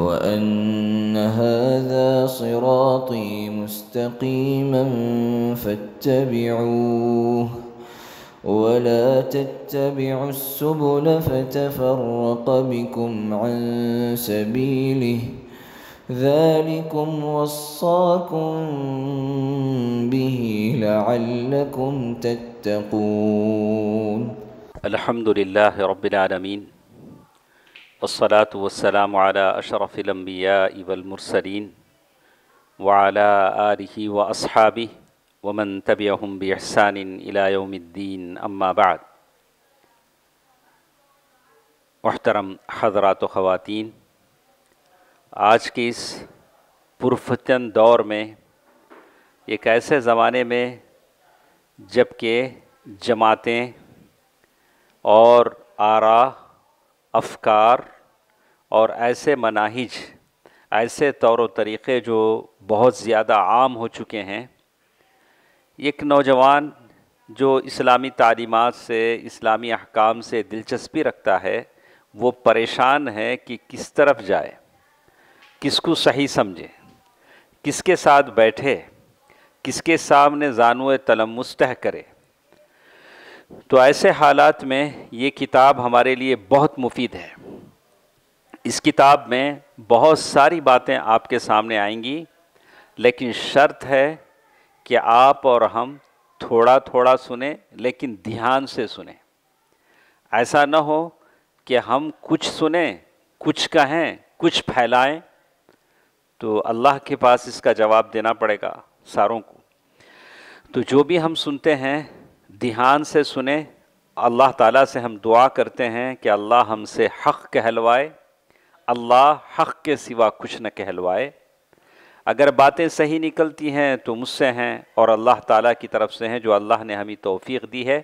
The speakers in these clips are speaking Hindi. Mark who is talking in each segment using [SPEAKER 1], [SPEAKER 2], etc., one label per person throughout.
[SPEAKER 1] وأن هذا صراطي مستقيما فاتبعوه ولا تتبعوا السبل فتفرق بكم عن سبيله ذلكم وصاكم به لعلكم تتقون الحمد لله رب العالمين वसलात वसलाम अशरफ़िलम्बिया इवलमरसरीन वाला आलि व असहाबी वमन तबियम बहसान इलायोमद्दीन अम्माबाद महतरम हजरात ख़वान आज के इस पुरफतन दौर में एक ऐसे ज़माने में जबकि जमातें और आरा अफकार और ऐसे मनाहिज ऐसे तौर तरीक़े जो बहुत ज़्यादा आम हो चुके हैं एक नौजवान जो इस्लामी तालीमत से इस्लामी अहकाम से दिलचस्पी रखता है वो परेशान है कि किस तरफ जाए किसको सही समझे किसके साथ बैठे किसके सामने जानव तलम मुस्तह करे तो ऐसे हालात में ये किताब हमारे लिए बहुत मुफीद है इस किताब में बहुत सारी बातें आपके सामने आएंगी लेकिन शर्त है कि आप और हम थोड़ा थोड़ा सुने लेकिन ध्यान से सुने ऐसा न हो कि हम कुछ सुने कुछ कहें कुछ फैलाएं तो अल्लाह के पास इसका जवाब देना पड़ेगा सारों को तो जो भी हम सुनते हैं ध्यान से सुने अल्लाह ताला से हम दुआ करते हैं कि अल्लाह हमसे हक़ कहलवाए अल्लाह हक के सिवा कुछ न कहलवाए अगर बातें सही निकलती हैं तो मुझसे हैं और अल्लाह ताला की तरफ से हैं जो अल्लाह ने हमें तोफ़ी दी है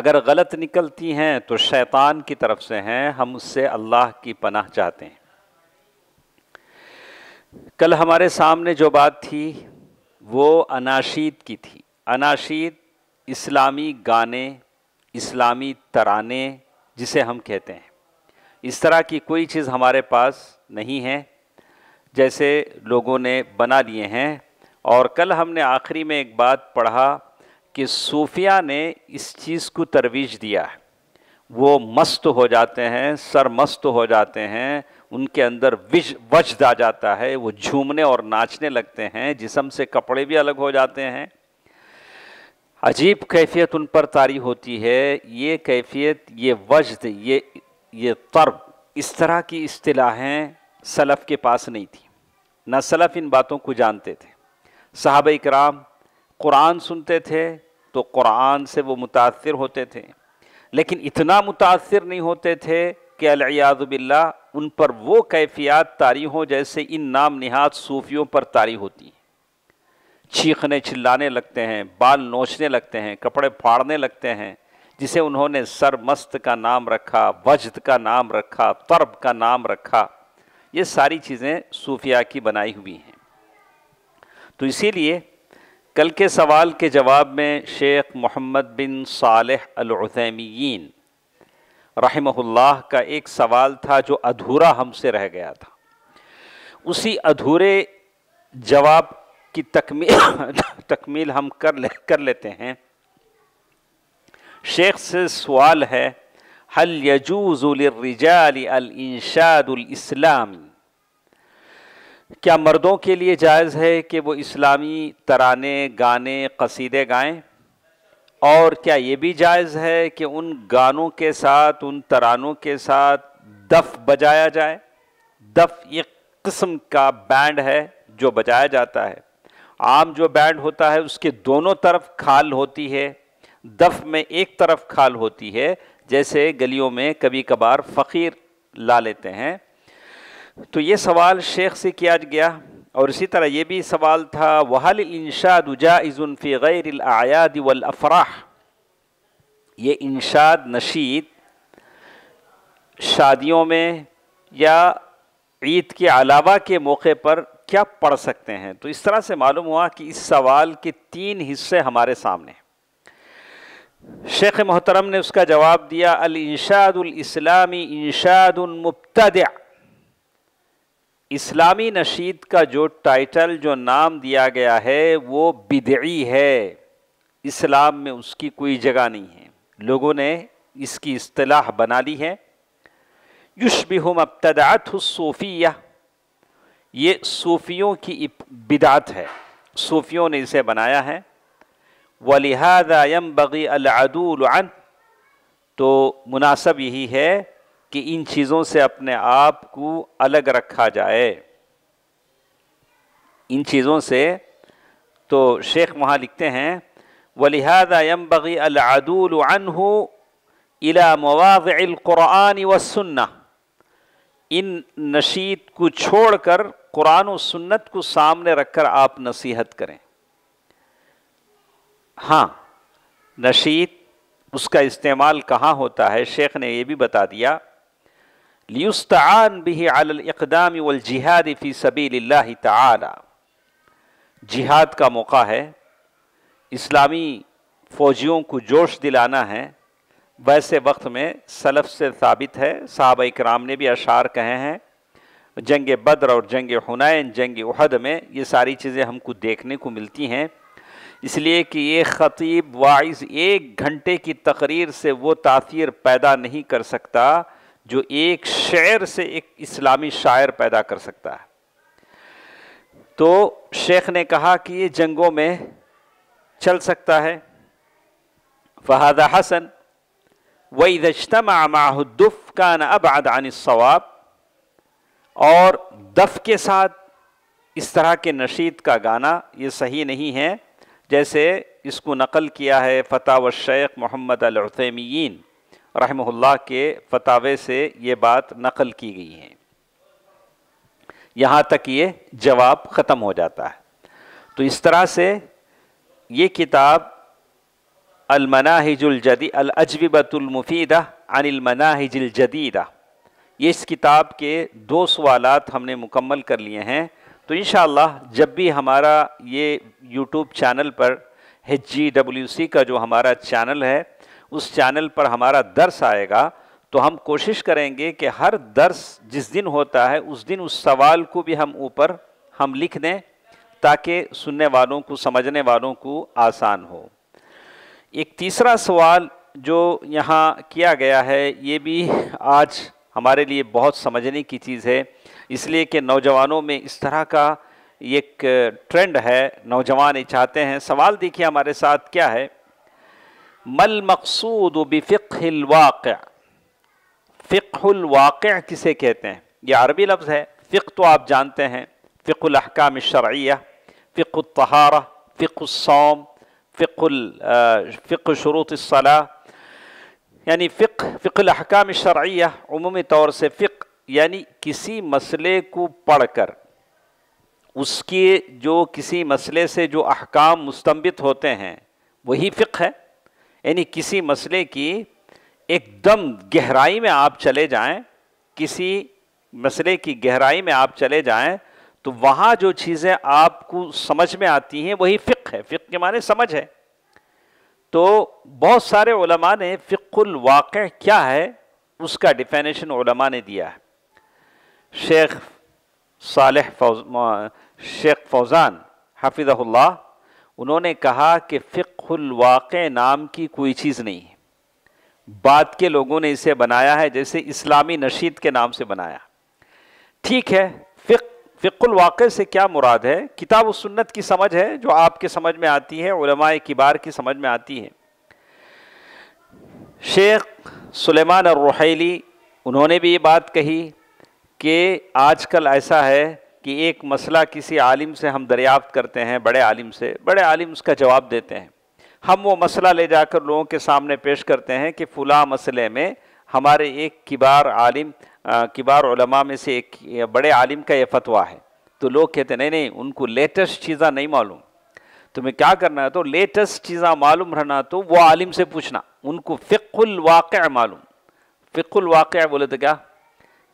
[SPEAKER 1] अगर गलत निकलती हैं तो शैतान की तरफ से हैं हम उससे अल्लाह की पनाह चाहते हैं कल हमारे सामने जो बात थी वो अनाशीद की थी अनाशीद इस्लामी गाने इस्लामी तराने जिसे हम कहते हैं इस तरह की कोई चीज़ हमारे पास नहीं है जैसे लोगों ने बना लिए हैं और कल हमने आखिरी में एक बात पढ़ा कि सूफिया ने इस चीज़ को तरवीज दिया है वो मस्त हो जाते हैं सर मस्त हो जाते हैं उनके अंदर विज वजद आ जाता है वो झूमने और नाचने लगते हैं जिसम से कपड़े भी अलग हो जाते हैं अजीब कैफियत उन पर तारी होती है ये कैफियत ये वजद ये ये तर्ब इस तरह की अतलाहें सलफ़ के पास नहीं थी ना सलफ़ इन बातों को जानते थे साहब कराम कुरान सुनते थे तो कुरान से वो मुतासर होते थे लेकिन इतना मुतासर नहीं होते थे कि अलियाज़बिल्ला उन पर वो कैफियात तारी हों जैसे इन नाम नहाद सूफियों पर तारी होती हैं चीखने चिल्लाने लगते हैं बाल नोचने लगते हैं कपड़े फाड़ने लगते हैं जिसे उन्होंने सरमस्त का नाम रखा वजद का नाम रखा तर्ब का नाम रखा ये सारी चीज़ें सूफिया की बनाई हुई हैं तो इसीलिए कल के सवाल के जवाब में शेख मोहम्मद बिन सालह अलुसैमीन रहमहुल्लाह का एक सवाल था जो अधूरा हमसे रह गया था उसी अधूरे जवाब की तकमील तकमील हम कर ले कर लेते हैं शेख से सवाल है हल यजूज़लरजालशादलाम क्या मर्दों के लिए जायज़ है कि वो इस्लामी तराने गाने कसीदे गाएं और क्या ये भी जायज़ है कि उन गानों के साथ उन तरानों के साथ दफ बजाया जाए दफ एक किस्म का बैंड है जो बजाया जाता है आम जो बैंड होता है उसके दोनों तरफ खाल होती है दफ में एक तरफ खाल होती है जैसे गलियों में कभी कभार फ़कीर ला लेते हैं तो ये सवाल शेख से किया गया और इसी तरह ये भी सवाल था वहल इंशाद जाइज़ुनफ़ी गैरआयाद वफराह ये इंशाद नशीद शादियों में या ईद के अलावा के मौके पर क्या पढ़ सकते हैं तो इस तरह से मालूम हुआ कि इस सवाल के तीन हिस्से हमारे सामने शेख मोहतरम ने उसका जवाब दिया अल इंशादुल इनशादमबतद इस्लामी नशीद का जो टाइटल जो नाम दिया गया है वो बिदई है इस्लाम में उसकी कोई जगह नहीं है लोगों ने इसकी असलाह बना ली है युशबिह मबतदात सूफिया ये सूफियों की बिदात है सूफियों ने इसे बनाया है वलिहादा यम बगी अलादूलान तो मुनासब यही है कि इन चीज़ों से अपने आप को अलग रखा जाए इन चीज़ों से तो शेख वहाँ लिखते हैं वलिहादा बगी अलादूलान इला मवाज़ व सुन्ना इन नशीद को छोड़कर कुरान और सुन्नत को सामने रखकर आप नसीहत करें हाँ नशीत उसका इस्तेमाल कहाँ होता है शेख ने यह भी बता दिया लियुस्तान भी अलकदाम वलजिहाद फ़ी सबी तिहाद जिहाद का मौका है इस्लामी फ़ौजियों को जोश दिलाना है वैसे वक्त में सलफ से साबित है साहब कराम ने भी अशार कहे हैं जंग बद्र और जंग हुनैन जंग उहद में ये सारी चीज़ें हमको देखने को मिलती हैं इसलिए कि ये ख़तीब वाइज एक घंटे की तकरीर से वो तासीर पैदा नहीं कर सकता जो एक शेर से एक इस्लामी शायर पैदा कर सकता है तो शेख ने कहा कि ये जंगों में चल सकता है फहादा हसन वही दशतमा माहुद्दुफ़ का न अब आदान सवाब और दफ़ के साथ इस तरह के नशीद का गाना ये सही नहीं है जैसे इसको नकल किया है फ़ताव शेख मोहम्मद अलसैमीन रहमहुल्लाह के फतावे से ये बात नकल की गई है यहाँ तक ये जवाब ख़त्म हो जाता है तो इस तरह से ये किताब अलमनाहिजुलजदी अलअजविबतुलमुफ़ीदा अनिलमनाहिजलजदीदा ये इस किताब के दो सवालत हमने मुकम्मल कर लिए हैं तो इन जब भी हमारा ये यूट्यूब चैनल पर एच जी डब्ल्यू सी का जो हमारा चैनल है उस चैनल पर हमारा दर्स आएगा तो हम कोशिश करेंगे कि हर दर्स जिस दिन होता है उस दिन उस सवाल को भी हम ऊपर हम लिख दें ताकि सुनने वालों को समझने वालों को आसान हो एक तीसरा सवाल जो यहाँ किया गया है ये भी आज हमारे लिए बहुत समझने की चीज़ है इसलिए कि नौजवानों में इस तरह का एक ट्रेंड है नौजवान ये चाहते हैं सवाल देखिए हमारे साथ क्या है मल मकसूद बिफ़िलवाक़ फ़िकवाक़ किसे कहते हैं यह अरबी लफ्ज़ है फ़िक तो आप जानते हैं फ़िकलहकाम शर्या फ़िकतहारा फ़िकसोम फ़िकल फ़िक शरूत सलाह यानी फ़िक फ़िकलहकाम शर्या उमूमी तौर से फ़िक यानी किसी मसले को पढ़कर उसके जो किसी मसले से जो अहकाम मुस्तबित होते हैं वही फ़िक है यानी किसी मसले की एकदम गहराई में आप चले जाएं किसी मसले की गहराई में आप चले जाएं तो वहाँ जो चीज़ें आपको समझ में आती हैं वही फ़िक है फ़िक के माने समझ है तो बहुत सारे ने फ़िकुल वाक़ क्या है उसका डिफ़ेनेशन ने दिया है शेख साल शेख फौज़ान हाफिज़ल्ला उन्होंने कहा कि फ़िकवाक़ नाम की कोई चीज़ नहीं बाद के लोगों ने इसे बनाया है जैसे इस्लामी नशीद के नाम से बनाया ठीक है फ़िक फ़िक्रवाक़ से क्या मुराद है किताब सुन्नत की समझ है जो आपके समझ में आती है उलमाए किबार की समझ में आती है शेख सुलेमान और रोहैली उन्होंने भी ये बात कही कि आजकल ऐसा है कि एक मसला किसी आलिम से हम दरियाफ्त करते हैं बड़े आलिम से बड़े आलिम उसका जवाब देते हैं हम वो मसला ले जाकर लोगों के सामने पेश करते हैं कि फ़लाँ मसले में हमारे एक किबार आलिम आ, किबार उलमा में से एक बड़े आलिम का ये फतवा है तो लोग कहते नहीं नहीं उनको लेटेस्ट चीज़ा नहीं मालूम तुम्हें क्या करना है तो लेटेस्ट चीज़ा मालूम रहना तो वो आलिम से पूछना उनको फ़िकुल वाक़ मालूम फ़िकुल वाक़ बोले तो क्या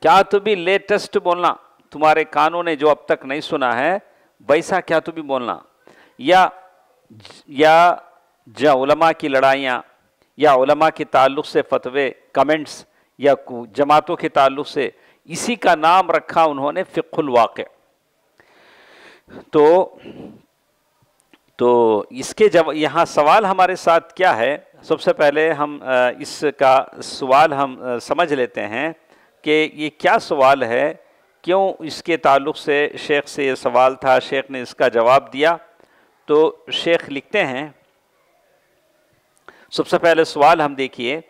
[SPEAKER 1] क्या तू भी लेटेस्ट बोलना तुम्हारे कानों ने जो अब तक नहीं सुना है वैसा क्या तू भी बोलना या या जा उलमा की लड़ाइयाँ या उलमा के ताल्लुक से फतवे कमेंट्स या जमातों के ताल्लुक से इसी का नाम रखा उन्होंने फ़िकुल वाक़ तो तो इसके जब यहाँ सवाल हमारे साथ क्या है सबसे पहले हम इसका सवाल हम समझ लेते हैं कि ये क्या सवाल है क्यों इसके ताल्लुक से शेख से ये सवाल था शेख ने इसका जवाब दिया तो शेख लिखते हैं सबसे पहले सवाल हम देखिए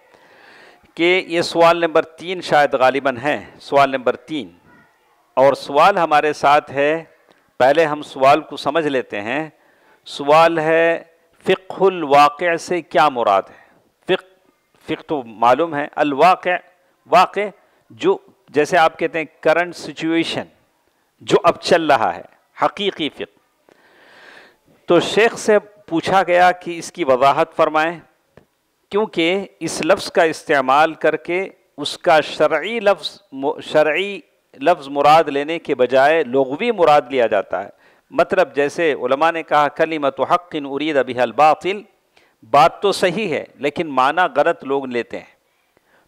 [SPEAKER 1] कि ये सवाल नंबर तीन शायद गालिबा है सवाल नंबर तीन और सवाल हमारे साथ है पहले हम सवाल को समझ लेते हैं सवाल है फ़िकुल वाक़ से क्या मुराद है फ़िक फ़िक तो मालूम है अलवाक़ वाक़ जो जैसे आप कहते हैं करंट सिचुएशन जो अब चल रहा है हकीकी फ़िक तो शेख से पूछा गया कि इसकी वजाहत फरमाएं क्योंकि इस लफ्ज़ का इस्तेमाल करके उसका शर्य लफ्ज़ शर्य लफ्ज़ मुराद लेने के बजाय लोगवी मुराद लिया जाता है मतलब जैसे उलमा ने कहा मत हक़िन उरीद अभी बातिल बात तो सही है लेकिन माना गलत लोग लेते हैं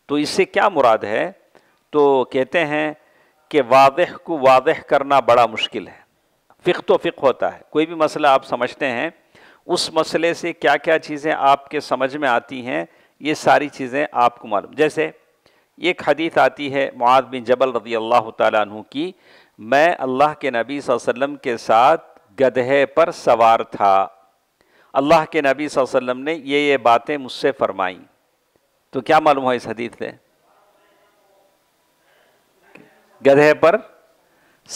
[SPEAKER 1] तो इससे क्या मुराद है तो कहते हैं कि वाद को वाद करना बड़ा मुश्किल है फ़िक तो फ़िक होता है कोई भी मसला आप समझते हैं उस मसले से क्या क्या चीज़ें आपके समझ में आती हैं ये सारी चीज़ें आपको मालूम जैसे एक हदीत आती है मुआद बिन जबल रदी अल्लाह तु की मैं अल्लाह के नबी वसल्लम के साथ गधे पर सवार था अल्लाह के नबी वसल्लम ने ये ये बातें मुझसे फ़रमाईं तो क्या मालूम है इस हदीत से गधे पर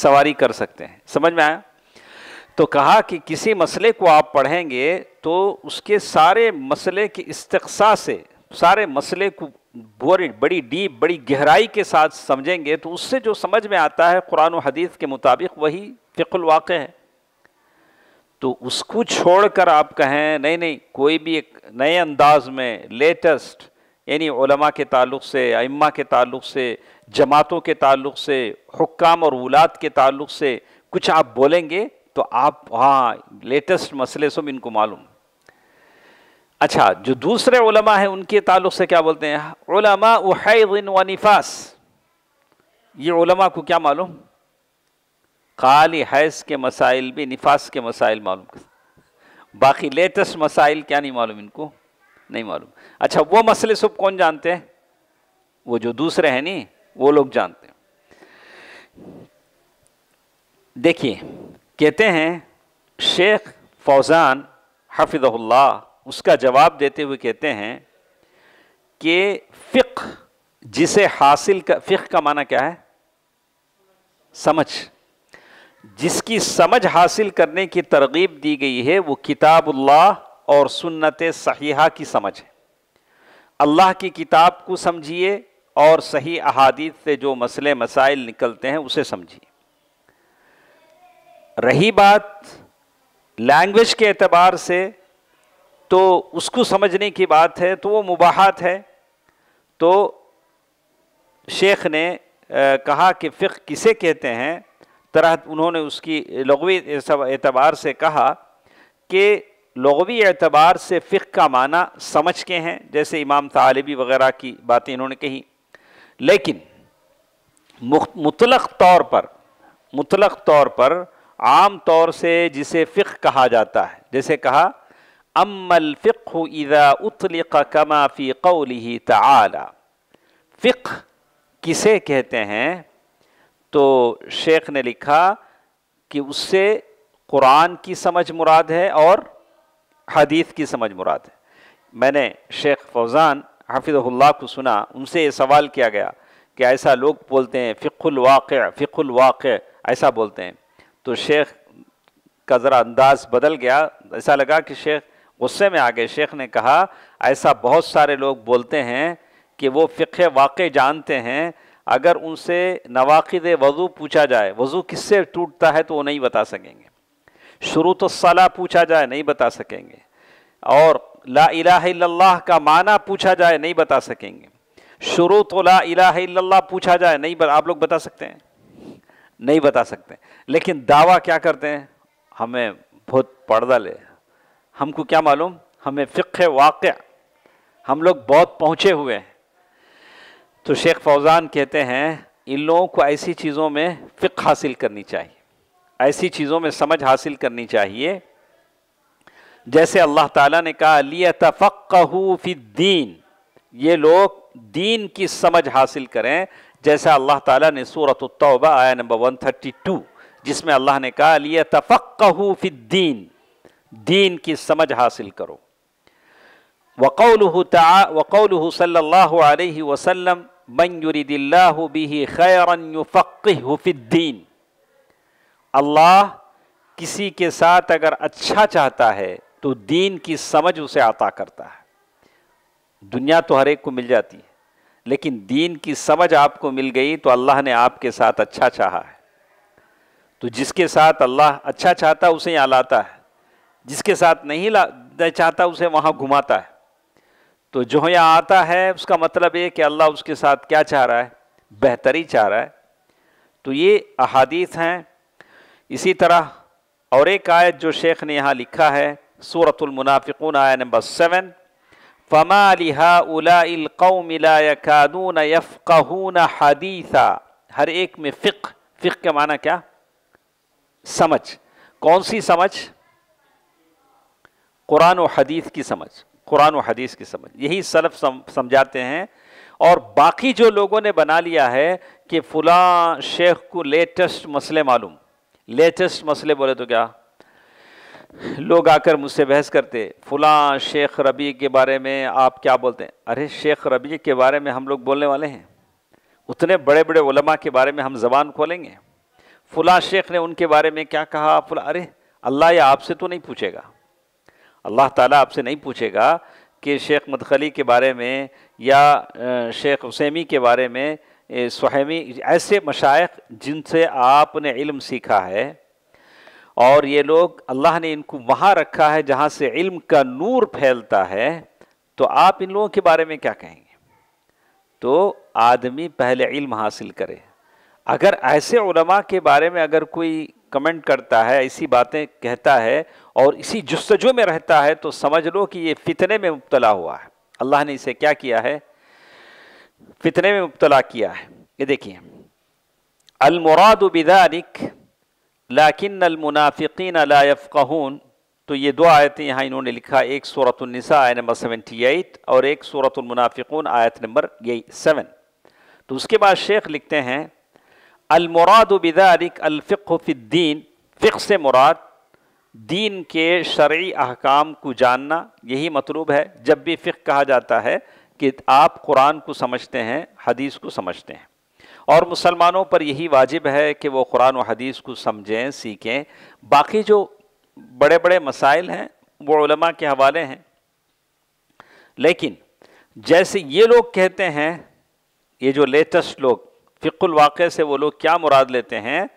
[SPEAKER 1] सवारी कर सकते हैं समझ में आया तो कहा कि किसी मसले को आप पढ़ेंगे तो उसके सारे मसले के इस्तकसा से सारे मसले को बोरी बड़ी डीप बड़ी गहराई के साथ समझेंगे तो उससे जो समझ में आता है कुरान हदीस के मुताबिक वही फ़िकुल वाक़ है तो उसको छोड़कर आप कहें नहीं नहीं कोई भी एक नए अंदाज में लेटेस्ट यानी ओलमा के ताल्लुक से अम्मा के ताल्लुक से जमातों के ताल्लुक से हुक्काम और वलाद के ताल्लुक से कुछ आप बोलेंगे तो आप हाँ लेटेस्ट मसले सब इनको मालूम अच्छा जो दूसरे उलमा हैं उनके ताल्लुक से क्या बोलते हैं उलमा व निफास ये उलमा को क्या मालूम खाली हैस के मसाइल भी निफास के मसाइल मालूम बाकी लेटेस्ट मसाइल क्या नहीं मालूम इनको नहीं मालूम अच्छा वो मसले सब कौन जानते हैं वो जो दूसरे हैं नहीं वो लोग जानते हैं देखिए कहते हैं शेख फौजान हफिज़ल्ला उसका जवाब देते हुए कहते हैं कि फ़िक जिसे हासिल का फ़िक का माना क्या है समझ जिसकी समझ हासिल करने की तरगीब दी गई है वो किताबुल्लाह और सुन्नत सहीहा की समझ है अल्लाह की किताब को समझिए और सही अहादीत से जो मसले मसाइल निकलते हैं उसे समझिए रही बात लैंग्वेज के एतबार से तो उसको समझने की बात है तो वो मुबाहत है तो शेख ने आ, कहा कि फ़िक किसे कहते हैं तरह उन्होंने उसकी लगवी एतबार से कहा कि लगवी एतबार से फ़िक का माना समझ के हैं जैसे इमाम तालबी वगैरह की बातें इन्होंने कही लेकिन मुतलक तौर पर मुतलक तौर पर आम तौर से जिसे फ़िक कहा जाता है जैसे कहा अमल फ़िका इदा उतल कमा फ़ी कौली तला फ़िक किसे कहते हैं तो शेख ने लिखा कि उससे कुरान की समझ मुराद है और हदीस की समझ मुराद है मैंने शेख फौज़ान हाफिज़ुल्लाह को सुना उनसे ये सवाल किया गया कि ऐसा लोग बोलते हैं फ़िकुल वाक़ फ़िकुल वाक़ ऐसा बोलते हैं तो शेख का ज़रा अंदाज़ बदल गया ऐसा लगा कि शेख गुस्से में आ गए शेख ने कहा ऐसा बहुत सारे लोग बोलते हैं कि वो फ़िक वाक़ जानते हैं अगर उनसे नवाकद वज़ू पूछा जाए वज़ू किससे टूटता है तो वो नहीं बता सकेंगे शुरू तो सलाह पूछा जाए नहीं बता सकेंगे और ला इलाह का माना पूछा जाए नहीं बता सकेंगे शुरू तो ला इला पूछा जाए नहीं बता आप लोग बता सकते हैं नहीं बता सकते लेकिन दावा क्या करते हैं हमें बहुत पर्दा ले हमको क्या मालूम हमें फिक वाक़ हम लोग बहुत पहुँचे हुए हैं तो शेख फौज़ान कहते हैं इन लोगों को ऐसी चीज़ों में फ़िक्र हासिल करनी चाहिए ऐसी चीज़ों में समझ हासिल करनी चाहिए जैसे अल्लाह ताला ने कहा लियतफ़क़ीन ये लोग दीन की समझ हासिल करें जैसे अल्लाह ताला ने सूरत तौबा आया नंबर 132 जिसमें अल्लाह ने कहा लियतफ़क़ीन दीन की समझ हासिल करो वक़ौल वक़ौल सल्ला वसलम मनयुरिदिल्लाहु बिही खैरन युफ़क़ीन अल्लाह किसी के साथ अगर अच्छा चाहता है तो दीन की समझ उसे आता करता है दुनिया तो हर एक को मिल जाती है लेकिन दीन की समझ आपको मिल गई तो अल्लाह ने आपके साथ अच्छा चाहा है तो जिसके साथ अल्लाह अच्छा चाहता है उसे यहाँ लाता है जिसके साथ नहीं ला चाहता उसे वहाँ घुमाता है तो जो यहाँ आता है उसका मतलब ये कि अल्लाह उसके साथ क्या चाह रहा है बेहतरी चाह रहा है तो ये अहादीत हैं इसी तरह और एक आयत जो शेख ने यहाँ लिखा है सूरतमनाफ़िकून आया नंबर सेवन फ़मा लिहाउमिलाकानून यफ़ून हदीसा हर एक में फ़िक फ़िक के माना क्या समझ कौन सी समझ कुरान और हदीस की समझ कुरान और हदीस की समझ यही सलफ समझाते हैं और बाकी जो लोगों ने बना लिया है कि फ़ुला शेख को लेटेस्ट मसले मालूम लेटेस्ट मसले बोले तो क्या लोग आकर मुझसे बहस करते फुला शेख रबी के बारे में आप क्या बोलते हैं अरे शेख रबी के बारे में हम लोग बोलने वाले हैं उतने बड़े बड़े उलमा के बारे में हम ज़बान खोलेंगे फुला शेख ने उनके बारे में क्या कहा फुला अरे अल्लाह ये आपसे तो नहीं पूछेगा अल्लाह ताला आपसे नहीं पूछेगा कि शेख मदखली के बारे में या शेख हुसैमी के बारे में सुहैमी ऐसे मशाइ जिनसे आपने इल्म सीखा है और ये लोग अल्लाह ने इनको वहाँ रखा है जहाँ से इल्म का नूर फैलता है तो आप इन लोगों के बारे में क्या कहेंगे तो आदमी पहले इल्म हासिल करे अगर ऐसे उलमा के बारे में अगर कोई कमेंट करता है ऐसी बातें कहता है और इसी जस्तजु में रहता है तो समझ लो कि ये फितने में मुबतला हुआ है अल्लाह ने इसे क्या किया है फितने में मुबतला किया है ये देखिए अलमुराद लाकिन अलमुनाफ़िन लाफ़ून तो ये दो आयतें यहाँ इन्होंने लिखा एक सूरतनिसा आय नंबर सेवेंटी एट और एक सूरतमनाफ़िकून आयत नंबर ये सेवन तो उसके बाद शेख लिखते हैं अलमुरादबिदारिक अलफ़िक्फ़ीन फ़िक से मुराद दीन के शर्य अहकाम को जानना यही मतलूब है जब भी फ़िक कहा जाता है कि आप कुरान को समझते हैं हदीस को समझते हैं और मुसलमानों पर यही वाजिब है कि वो कुरान और हदीस को समझें सीखें बाकी जो बड़े बड़े मसाइल हैं वो के हवाले हैं लेकिन जैसे ये लोग कहते हैं ये जो लेटेस्ट लोग फ़िकुल वाक़े से वो लोग क्या मुराद लेते हैं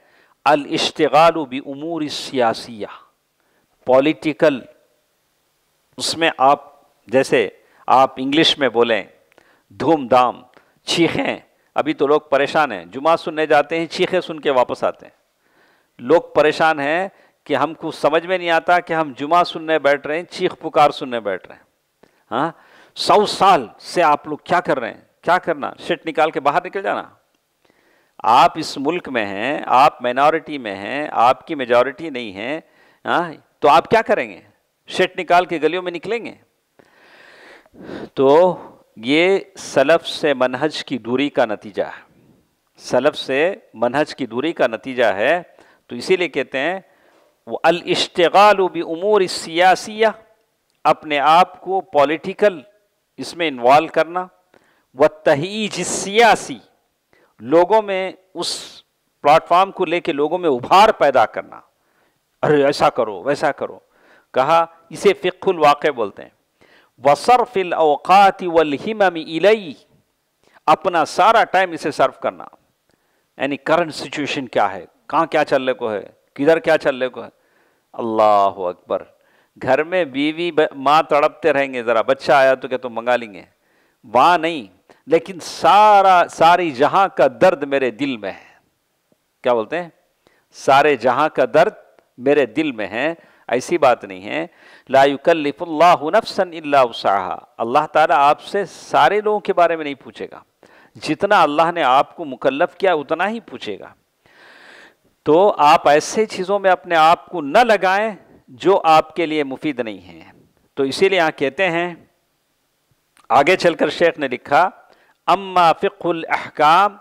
[SPEAKER 1] अल इश्तगाल बी उमूर सियासिया पॉलिटिकल उसमें आप जैसे आप इंग्लिश में बोलें धूमधाम चीखें अभी तो लोग परेशान हैं जुमा सुनने जाते हैं चीखें सुन के वापस आते हैं लोग परेशान हैं कि हमको समझ में नहीं आता कि हम जुमा सुनने बैठ रहे हैं चीख पुकार सुनने बैठ रहे हैं हाँ सौ साल से आप लोग क्या कर रहे हैं क्या करना शिट निकाल के बाहर निकल जाना आप इस मुल्क में हैं आप माइनॉरिटी में हैं आपकी मेजॉरिटी नहीं है हाँ तो आप क्या करेंगे शेट निकाल के गलियों में निकलेंगे तो ये सलफ से मनहज की दूरी का नतीजा है सलफ से मनहज की दूरी का नतीजा है तो इसीलिए कहते हैं वो अलश्तगाल भी उमूर सियासिया अपने आप को पॉलिटिकल इसमें इन्वॉल्व करना व तहीज सियासी लोगों में उस प्लेटफॉर्म को लेके लोगों में उभार पैदा करना अरे ऐसा करो वैसा करो कहा इसे फ़िकुल वाक़ बोलते हैं वसरफिल अवक़ात वलहिमम इलई अपना सारा टाइम इसे सर्व करना यानी करंट सिचुएशन क्या है कहाँ क्या चलने को है किधर क्या चलने को है अल्लाह अकबर घर में बीवी माँ तड़पते रहेंगे ज़रा बच्चा आया तो क्या तो मंगा लेंगे वहाँ नहीं लेकिन सारा सारी जहाँ का दर्द मेरे दिल में है क्या बोलते हैं सारे जहाँ का दर्द मेरे दिल में है ऐसी बात नहीं है लाकल्लाफ़ुल्लाफ़साहा अल्लाह ताला आपसे सारे लोगों के बारे में नहीं पूछेगा जितना अल्लाह ने आपको मुकल्लफ किया उतना ही पूछेगा तो आप ऐसे चीज़ों में अपने आप को न लगाएं जो आपके लिए मुफीद नहीं है तो इसीलिए यहाँ कहते हैं आगे चलकर शेख ने लिखा अम्मा फ़िकुल अहकाम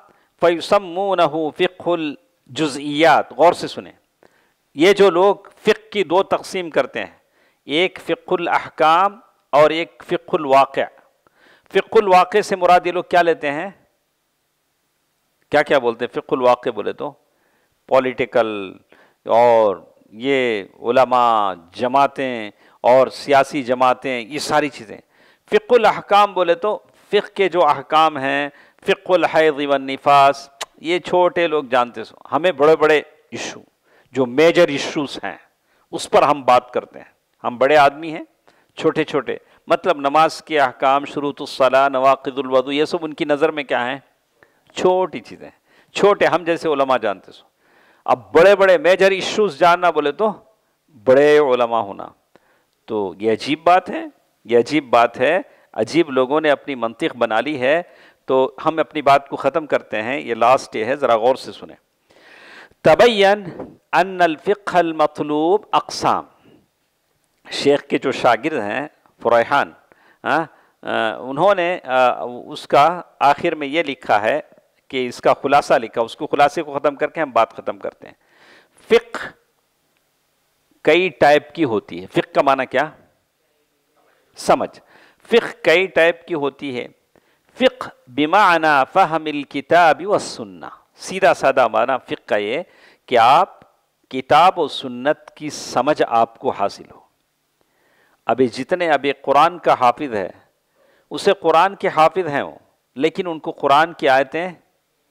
[SPEAKER 1] फ़ैसमून फ़िकुल जुज़ियात गौर से सुने ये जो लोग फ़िक की दो तकसीम करते हैं एक फ़िक्ल अहकाम और एक फ़िक्ल वाक़ फ़िक्ल वाक़ से मुराद ये लोग क्या लेते हैं क्या क्या बोलते हैं फ़िक्ल वाक़ बोले तो पॉलिटिकल और ये उलमा जमातें और सियासी जमातें ये सारी चीज़ें फ़िक्ल अहकाम बोले तो फ़िक के जो अहकाम हैं फ़िक्ल है वन निफास ये छोटे लोग जानते हमें बड़े बड़े इशू जो मेजर इशूज़ हैं उस पर हम बात करते हैं हम बड़े आदमी हैं छोटे छोटे मतलब नमाज के अहकाम सलाह नवाक़ुलवदू ये सब उनकी नज़र में क्या है छोटी चीज़ें छोटे हम जैसे उलमा जानते सो अब बड़े बड़े मेजर इश्यूज़ जानना बोले तो बड़े उलमा होना तो ये अजीब बात है ये अजीब बात है अजीब लोगों ने अपनी मंतिक बना ली है तो हम अपनी बात को ख़त्म करते हैं ये लास्ट ये है ज़रा गौर से सुने तबैन अनफ़िकमतलूब अकसाम शेख के जो शागिर्द हैं फ़ुरैहान उन्होंने आ, उसका आखिर में ये लिखा है कि इसका खुलासा लिखा उसको खुलासे को ख़त्म करके हम बात ख़त्म करते हैं फ़िक कई टाइप की होती है फ़िक का माना क्या समझ फ़िक कई टाइप की होती है फ़िक बिमाना फ़हमिल किताब व सुन्ना सीधा साधा माना फ़िक का ये कि आप किताब व सुन्नत की समझ आपको हासिल हो अभी जितने अभी कुरान का हाफिज है उसे कुरान के हाफिज हैं वो लेकिन उनको कुरान की आयतें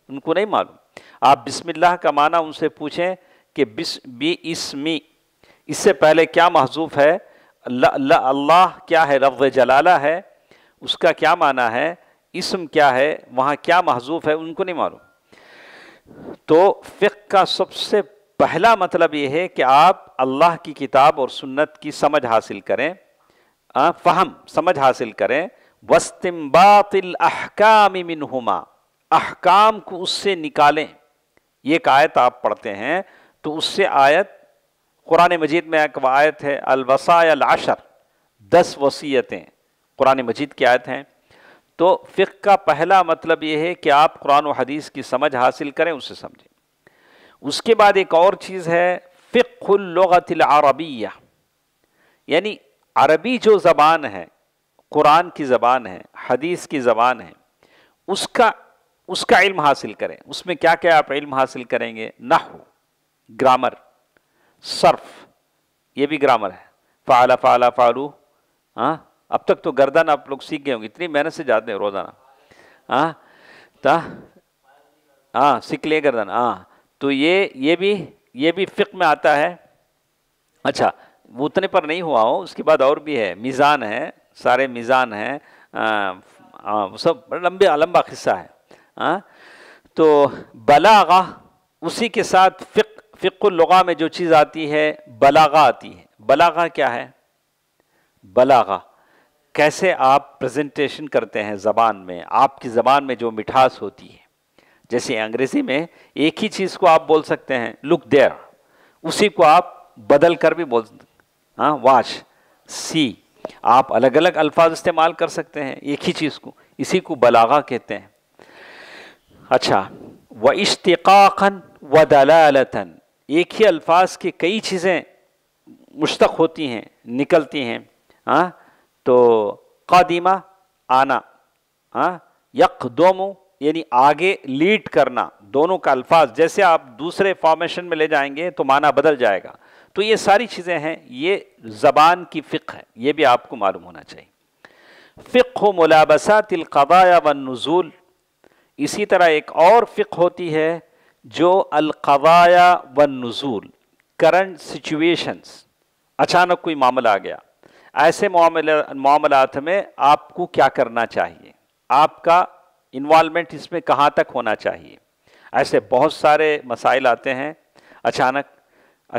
[SPEAKER 1] उनको नहीं मालूम आप बिस्मिल्लाह का माना उनसे पूछें कि बिस बी इसमी इससे पहले क्या महजूफ है अल्लाह क्या है रव जलाला है उसका क्या माना है इसम क्या है वहाँ क्या महजूफ है उनको नहीं मालूम तो फ़िक का सबसे पहला मतलब ये है कि आप अल्लाह की किताब और सुन्नत की समझ हासिल करें हाँ, फहम समझ हासिल करें बातिल अहकाम मिनहुमा अहकाम को उससे निकालें ये एक आयत आप पढ़ते हैं तो उससे आयत कुरान मजीद में एक आयत है अलवसायल आशर दस वसीयतें कुरान मजीद की आयत हैं तो फ़िक का पहला मतलब ये है कि आप कुरान हदीस की समझ हासिल करें उसे समझें उसके बाद एक और चीज़ है फ़िक्लगतल अरबिया यानी अरबी जो ज़बान है कुरान की ज़बान है हदीस की ज़बान है उसका उसका इल्म हासिल करें उसमें क्या क्या आप इल्म हासिल करेंगे नाहू ग्रामर सर्फ ये भी ग्रामर है फ़ाला फ़ाला फ़ालू हाँ अब तक तो गर्दन आप लोग सीख गए होंगे इतनी मेहनत से जाते हैं रोज़ाना हाँ ता हाँ सीख लिए गर्दन हाँ तो ये ये भी ये भी फ़िक में आता है अच्छा उतने पर नहीं हुआ हो उसके बाद और भी है मीज़ान है सारे मीज़ान है सब लंबे लंबा किस्सा है आ? तो बलागा उसी के साथ फ़िक फ़िकुलगा में जो चीज़ आती है बलागा आती है बलागा क्या है बलागा कैसे आप प्रेजेंटेशन करते हैं ज़बान में आपकी ज़बान में जो मिठास होती है जैसे अंग्रेज़ी में एक ही चीज़ को आप बोल सकते हैं लुक देर उसी को आप बदल कर भी बोल हाँ वाच सी आप अलग अलग अल्फाज इस्तेमाल कर सकते हैं एक ही चीज़ को इसी को बलागा कहते हैं अच्छा व इश्तकाखन व दलालतन एक ही अल्फाज की कई चीज़ें मुश्तक होती हैं निकलती हैं हाँ तो कदीमा आना हाँ दोमो यानी आगे लीड करना दोनों का अल्फाज जैसे आप दूसरे फॉर्मेशन में ले जाएंगे तो माना बदल जाएगा तो ये सारी चीज़ें हैं ये ज़बान की फ़िक है ये भी आपको मालूम होना चाहिए फ़िक हो मुलाबसा तिलकवाया व नज़ूल इसी तरह एक और फ़िक होती है जो अलकवाया व नज़ूल करंट सिचुएशंस अचानक कोई मामला आ गया ऐसे मामला मामलात में आपको क्या करना चाहिए आपका इन्वॉलमेंट इसमें कहाँ तक होना चाहिए ऐसे बहुत सारे मसाइल आते हैं अचानक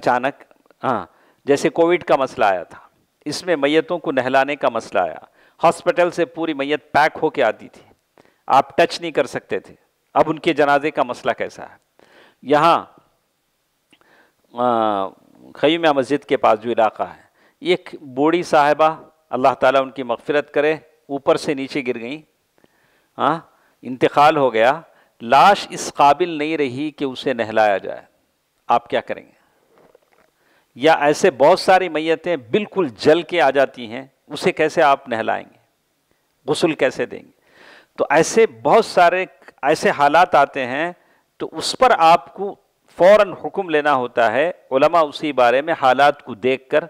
[SPEAKER 1] अचानक हाँ जैसे कोविड का मसला आया था इसमें मैयतों को नहलाने का मसला आया हॉस्पिटल से पूरी मैयत पैक होके आती थी आप टच नहीं कर सकते थे अब उनके जनाजे का मसला कैसा है यहाँ खयूम मस्जिद के पास जो इलाका है एक बूढ़ी साहिबा अल्लाह ताला उनकी मगफरत करे ऊपर से नीचे गिर गई हाँ इंतकाल हो गया लाश इस काबिल नहीं रही कि उसे नहलाया जाए आप क्या करेंगे या ऐसे बहुत सारी मैतें बिल्कुल जल के आ जाती हैं उसे कैसे आप नहलाएंगे गसल कैसे देंगे तो ऐसे बहुत सारे ऐसे हालात आते हैं तो उस पर आपको फ़ौर हुक्म लेना होता है उलमा उसी बारे में हालात को देख कर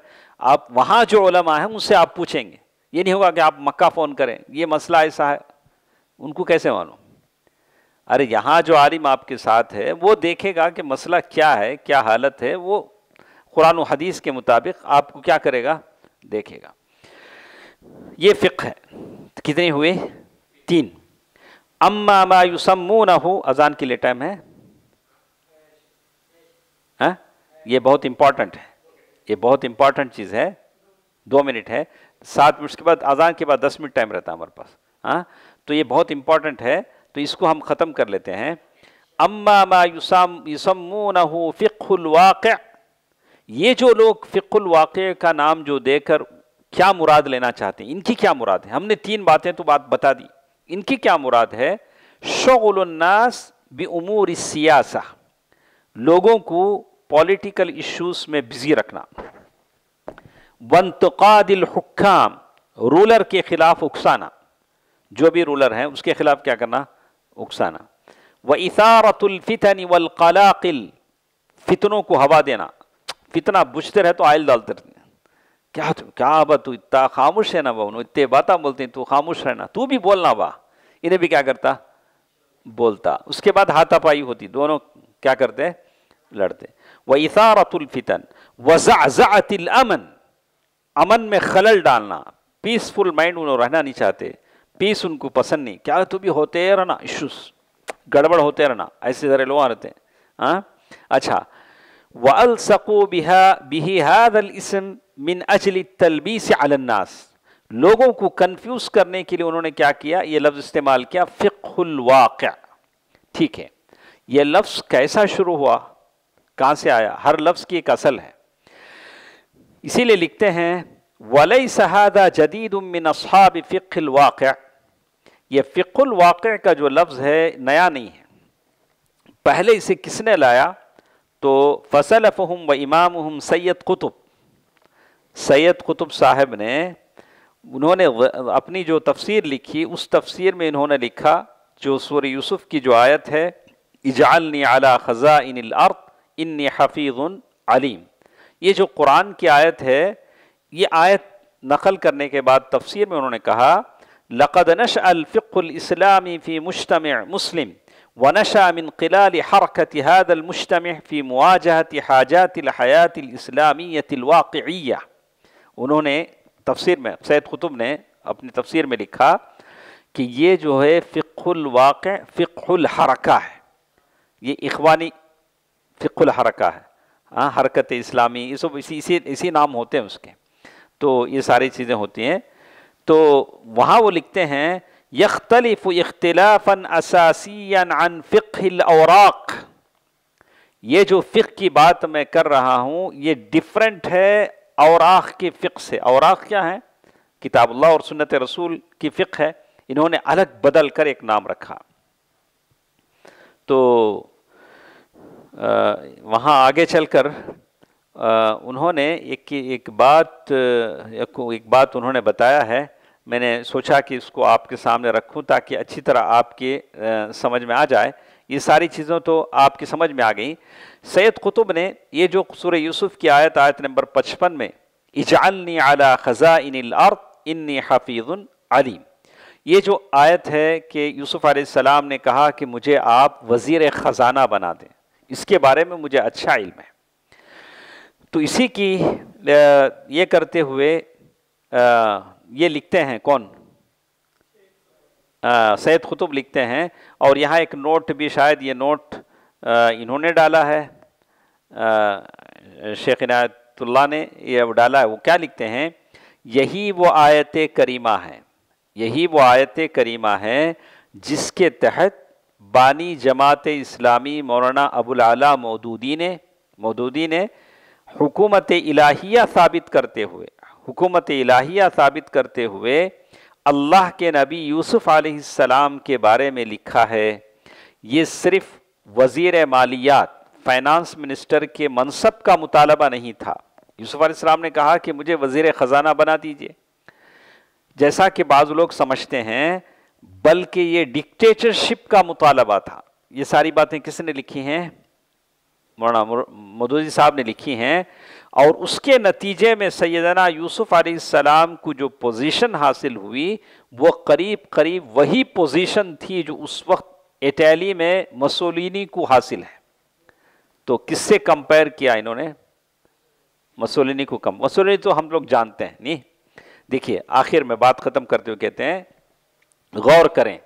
[SPEAKER 1] आप वहाँ जो उलमा हैं उनसे आप पूछेंगे ये नहीं होगा कि आप मक्का फ़ोन करें ये मसला ऐसा है उनको कैसे मालूम अरे यहाँ जो आलिम आपके साथ है वो देखेगा कि मसला क्या है क्या हालत है वो कुरान हदीस के मुताबिक आपको क्या करेगा देखेगा ये फ़िक है कितने हुए तीन अम्मा मा यूसमू ना हो अजान के लिए टाइम है हा? ये बहुत इम्पॉर्टेंट है ये बहुत इंपॉर्टेंट चीज़ है दो मिनट है सात मिनट के बाद अजान के बाद दस मिनट टाइम रहता है हमारे पास हाँ तो ये बहुत इंपॉर्टेंट है तो इसको हम ख़त्म कर लेते हैं अम्मा मा यूसम ना हो फ़िक ये जो लोग फ़िकुल वाक़े का नाम जो देकर क्या मुराद लेना चाहते हैं इनकी क्या मुराद है हमने तीन बातें तो बात बता दी इनकी क्या मुराद है शगलनास बमूर सियासा लोगों को पॉलिटिकल इश्यूज में बिजी रखना वंतकादिल हुक्काम रूलर के खिलाफ उकसाना जो भी रूलर हैं उसके खिलाफ क्या करना उकसाना व इसारतुलफ़ितन वलकलाकिल फितनों को हवा देना कितना बुझते रहे तो आयल डालते रहते हैं क्या तुम क्या बा तू इतना खामोश है ना बहुन इतने बातें बोलते हैं तू खामोश रहना तू भी बोलना वाह इन्हें भी क्या करता बोलता उसके बाद हाथापाई होती दोनों क्या करते हैं लड़ते व इसारतुलफितन वजातिल अमन अमन में खलल डालना पीसफुल माइंड उन्होंने रहना नहीं चाहते पीस उनको पसंद नहीं क्या तू भी होते रहना इश्यूज गड़बड़ होते रहना ऐसे सारे लोग रहते हैं हाँ? अच्छा वलसको बिहा बिही हादल इसम मिन अजली तलबी से अलन्नास लोगों को कन्फ्यूज़ करने के लिए उन्होंने क्या किया यह लफ्ज़ इस्तेमाल किया फ़िकुल ठीक है यह लफ्ज़ कैसा शुरू हुआ कहाँ से आया हर लफ्ज़ की एक असल है इसीलिए लिखते हैं वलई सहादा जदीद उमिन असहाब फ़िकुल वाक़ का जो लफ्ज़ है नया नहीं है पहले इसे किसने लाया तो फसल फ़हम व इमाम हम सैद कुतुब सैद कुतुब साहब ने उन्होंने अपनी जो तफसीर लिखी उस तफसीर में इन्होंने लिखा जो सूर यूसुफ की जो आयत है इजालनी आला ख़ज़ा इन अर्थ इन हफीज़ अलीम ये जो कुरान की आयत है ये आयत नकल करने के बाद तफसीर में उन्होंने कहा लक़द नश अलफ़िकलामी फ़ी मुशतम मुस्लिम ونشا من خلال حركه هذا المجتمع في مواجهه حاجات الحياه الاسلاميه الواقعيه انہوں نے تفسیر میں سید خطب نے اپنی تفسیر میں لکھا کہ یہ جو ہے فقہ الواقع فقہ الحركه ہے یہ اخوانی فقہ الحركه ہے ہاں حرکت اسلامی اسی اسی اسی نام ہوتے ہیں اس کے تو یہ ساری چیزیں ہوتی ہیں تو وہاں وہ لکھتے ہیں यख्तलफ इख्तलाफन असासिया अन फ़िक्राक ये जो फ़िक की बात मैं कर रहा हूँ ये डिफरेंट है औराख के फ़िक से औराख क्या है किताबुल्ला और सुन्नत रसूल की फ़िक है इन्होंने अलग बदल कर एक नाम रखा तो वहाँ आगे चलकर उन्होंने एक एक बात एक, एक बात उन्होंने बताया है मैंने सोचा कि इसको आपके सामने रखूं ताकि अच्छी तरह आपके आ, समझ में आ जाए ये सारी चीज़ों तो आपकी समझ में आ गई सैयद कुतुब ने ये जो सूर यूसुफ़ की आयत आयत नंबर पचपन में इजालनी आला खज़ा इन इन्नी हफीज़ अलीम ये जो आयत है कि यूसुफ़ सलाम ने कहा कि मुझे आप वज़ी ख़जाना बना दें इसके बारे में मुझे अच्छा इल्म है तो इसी की ये करते हुए ये लिखते हैं कौन सैद ख़ुतुब लिखते हैं और यहाँ एक नोट भी शायद ये नोट आ, इन्होंने डाला है शेख इनायतुल्ला ने ये डाला है वो क्या लिखते हैं यही वो आयत करीमा है यही वो आयत करीमा है जिसके तहत बानी जमात इस्लामी मौलाना आला मौदूदी ने मौदूदी ने हुकूमत इलाहिया साबित करते हुए हुकूमत इलाहिया साबित करते हुए अल्लाह के नबी यूसुफ़ आसमाम के बारे में लिखा है ये सिर्फ़ वज़ी मालियात फाइनेंस मिनिस्टर के मनसब का मुतालबा नहीं था यूसुफ़ आसमाम ने कहा कि मुझे वज़ी ख़जाना बना दीजिए जैसा कि बाज़ लोग समझते हैं बल्कि ये डिक्टेटरशिप का मुतालबा था ये सारी बातें किसने लिखी हैं मौना मदोजी साहब ने लिखी हैं और उसके नतीजे में सैदना यूसुफ सलाम को जो पोजीशन हासिल हुई वो करीब करीब वही पोजीशन थी जो उस वक्त इटली में मसोलिनी को हासिल है तो किससे कंपेयर किया इन्होंने मसोलिनी को कम मसोलिनी तो हम लोग जानते हैं नहीं देखिए आखिर में बात ख़त्म करते हुए कहते हैं गौर करें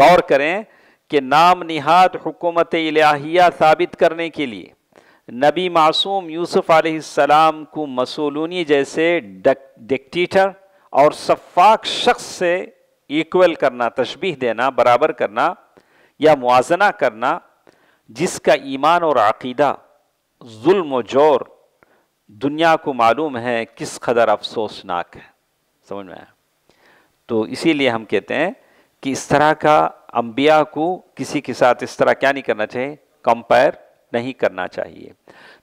[SPEAKER 1] गौर करें कि नाम निहात हुकूमत इलाहिया साबित करने के लिए नबी मासूम यूसुफ आसमाम को मसूलूनी जैसे डिक्टेटर और शफाक शख्स से इक्वल करना तशबीह देना बराबर करना या मुजना करना जिसका ईमान और अकीदा जुल्म जोर दुनिया को मालूम है किस कदर अफसोसनाक है समझ में आया तो इसीलिए हम कहते हैं कि इस तरह का अम्बिया को किसी के साथ इस तरह क्या नहीं करना चाहिए कंपेयर नहीं करना चाहिए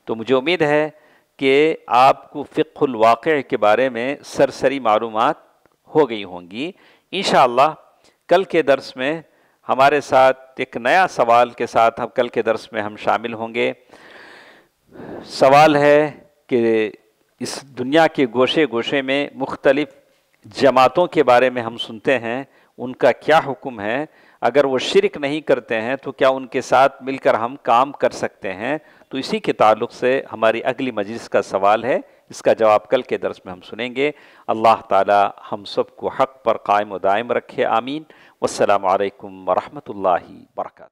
[SPEAKER 1] तो मुझे उम्मीद है कि आपको फ़िक्ल वाक़ के बारे में सरसरी मालूम हो गई होंगी इन कल के दर्स में हमारे साथ एक नया सवाल के साथ हम कल के दर्स में हम शामिल होंगे सवाल है कि इस दुनिया के गोशे गोशे में मुख्तलिफ़ जमातों के बारे में हम सुनते हैं उनका क्या हुक्म है अगर वो शिरक नहीं करते हैं तो क्या उनके साथ मिलकर हम काम कर सकते हैं तो इसी के ताल्लुक से हमारी अगली मजलिस का सवाल है इसका जवाब कल के दरस में हम सुनेंगे अल्लाह ताला हम सब को हक़ पर कायम दायम रखे आमीन वालकम वरहमल बरक